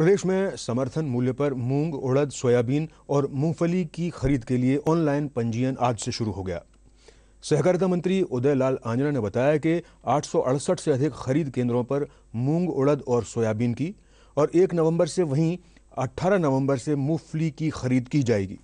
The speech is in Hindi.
प्रदेश में समर्थन मूल्य पर मूंग उड़द सोयाबीन और मूंगफली की खरीद के लिए ऑनलाइन पंजीयन आज से शुरू हो गया सहकारिता मंत्री उदय लाल आंजना ने बताया कि आठ से अधिक खरीद केंद्रों पर मूंग उड़द और सोयाबीन की और एक नवंबर से वहीं 18 नवंबर से मूंगफली की खरीद की जाएगी